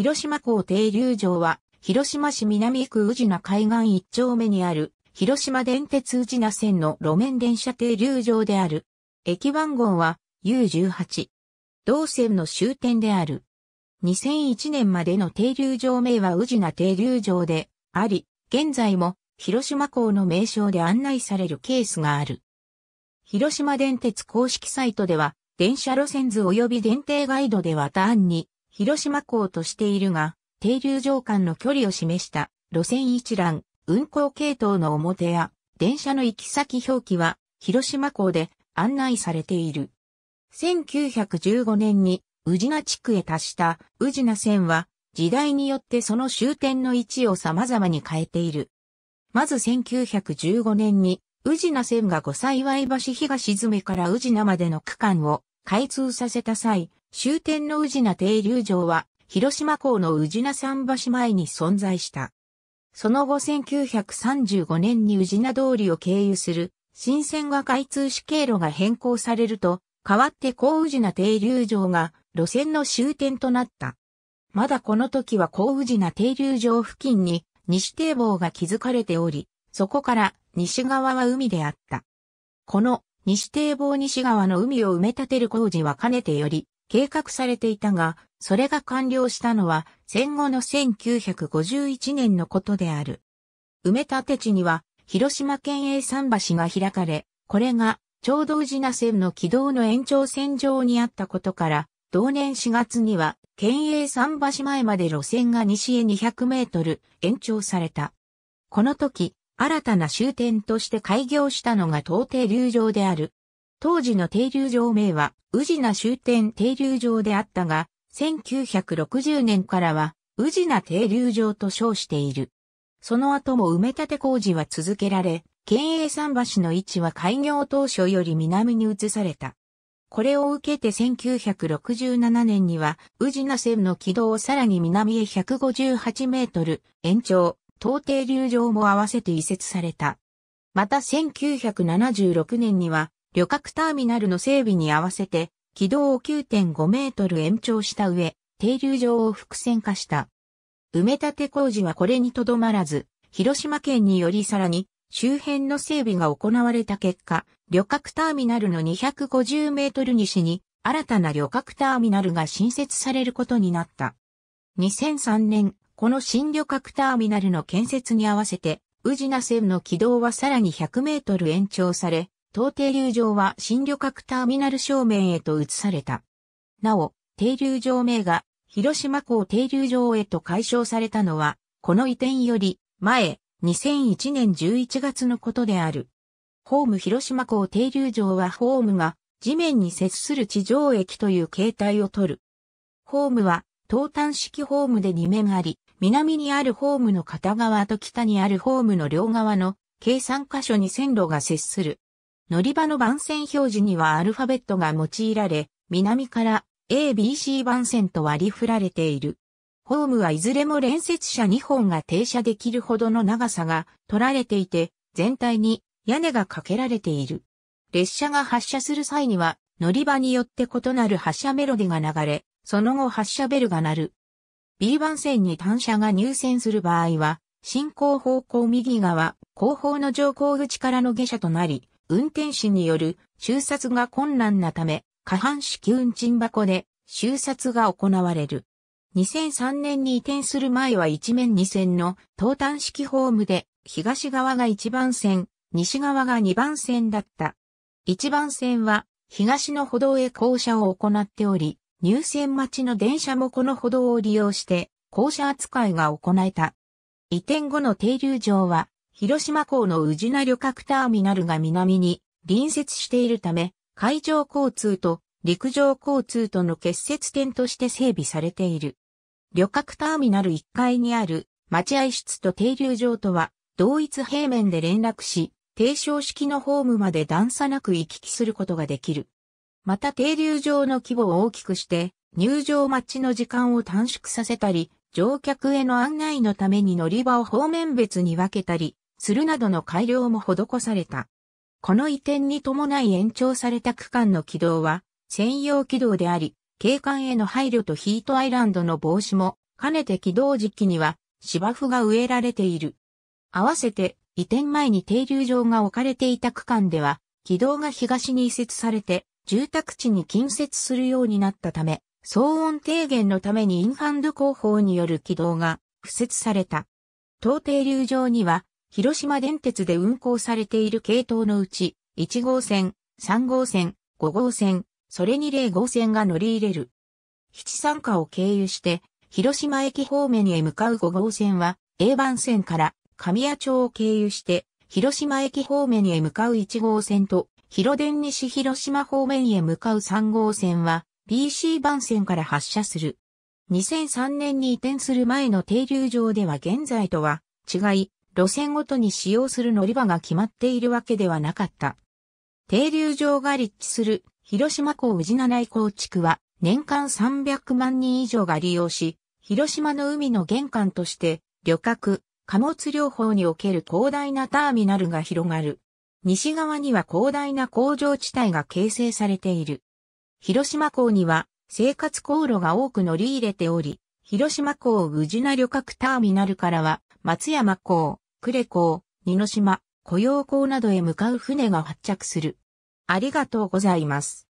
広島港停留場は、広島市南区宇品海岸一丁目にある、広島電鉄宇品線の路面電車停留場である。駅番号は U18。同線の終点である。2001年までの停留場名は宇品停留場であり、現在も広島港の名称で案内されるケースがある。広島電鉄公式サイトでは、電車路線図及び電停ガイドではターンに広島港としているが、停留場間の距離を示した路線一覧、運行系統の表や電車の行き先表記は広島港で案内されている。1915年に宇品地区へ達した宇品線は時代によってその終点の位置を様々に変えている。まず1915年に宇品線が五幸橋東詰から宇品までの区間を開通させた際、終点の宇品停留場は、広島港の宇品桟橋前に存在した。その後1935年に宇品通りを経由する新線が開通し経路が変更されると、代わって高宇品停留場が路線の終点となった。まだこの時は高宇品停留場付近に西堤防が築かれており、そこから西側は海であった。この西堤防西側の海を埋め立てる工事はかねてより計画されていたが、それが完了したのは戦後の1951年のことである。埋め立て地には広島県営桟橋が開かれ、これが超同時な線の軌道の延長線上にあったことから、同年4月には県営桟橋前まで路線が西へ200メートル延長された。この時、新たな終点として開業したのが東底流上である当時の停留場名は、宇品終点停留場であったが、1960年からは、宇品停留場と称している。その後も埋め立て工事は続けられ、県営桟橋の位置は開業当初より南に移された。これを受けて1967年には、宇品線の軌道をさらに南へ158メートル延長、東停留場も合わせて移設された。また1976年には、旅客ターミナルの整備に合わせて、軌道を9.5メートル延長した上、停留場を複線化した。埋め立て工事はこれにとどまらず、広島県によりさらに周辺の整備が行われた結果、旅客ターミナルの250メートル西に新たな旅客ターミナルが新設されることになった。2003年、この新旅客ターミナルの建設に合わせて、宇品線の軌道はさらに100メートル延長され、東停留場は新旅客ターミナル正面へと移された。なお、停留場名が広島港停留場へと解消されたのは、この移転より前、2001年11月のことである。ホーム広島港停留場はホームが地面に接する地上駅という形態をとる。ホームは東端式ホームで2面あり、南にあるホームの片側と北にあるホームの両側の計3箇所に線路が接する。乗り場の番線表示にはアルファベットが用いられ、南から ABC 番線と割り振られている。ホームはいずれも連接車2本が停車できるほどの長さが取られていて、全体に屋根がかけられている。列車が発車する際には、乗り場によって異なる発車メロディが流れ、その後発車ベルが鳴る。B 番線に単車が入線する場合は、進行方向右側、後方の乗降口からの下車となり、運転士による収札が困難なため、下半式運賃箱で収札が行われる。2003年に移転する前は一面二線の東端式ホームで、東側が一番線、西側が二番線だった。一番線は東の歩道へ降車を行っており、入線待ちの電車もこの歩道を利用して、降車扱いが行えた。移転後の停留場は、広島港の宇品旅客ターミナルが南に隣接しているため、海上交通と陸上交通との結節点として整備されている。旅客ターミナル1階にある待合室と停留場とは同一平面で連絡し、低床式のホームまで段差なく行き来することができる。また停留場の規模を大きくして、入場待ちの時間を短縮させたり、乗客への案内のために乗り場を方面別に分けたり、するなどの改良も施された。この移転に伴い延長された区間の軌道は専用軌道であり、景観への配慮とヒートアイランドの防止もかねて軌道時期には芝生が植えられている。合わせて移転前に停留場が置かれていた区間では、軌道が東に移設されて住宅地に近接するようになったため、騒音低減のためにインハンド工法による軌道が付設された。当停留場には広島電鉄で運行されている系統のうち、1号線、3号線、5号線、それに0号線が乗り入れる。七三下を経由して、広島駅方面へ向かう5号線は、A 番線から神谷町を経由して、広島駅方面へ向かう1号線と、広電西広島方面へ向かう3号線は、b c 番線から発車する。2003年に移転する前の停留場では現在とは違い、路線ごとに使用する乗り場が決まっているわけではなかった。停留場が立地する広島港宇治七井港地区は年間300万人以上が利用し、広島の海の玄関として旅客、貨物療法における広大なターミナルが広がる。西側には広大な工場地帯が形成されている。広島港には生活航路が多く乗り入れており、広島港宇治な旅客ターミナルからは松山港、呉港、二島、雇用港などへ向かう船が発着する。ありがとうございます。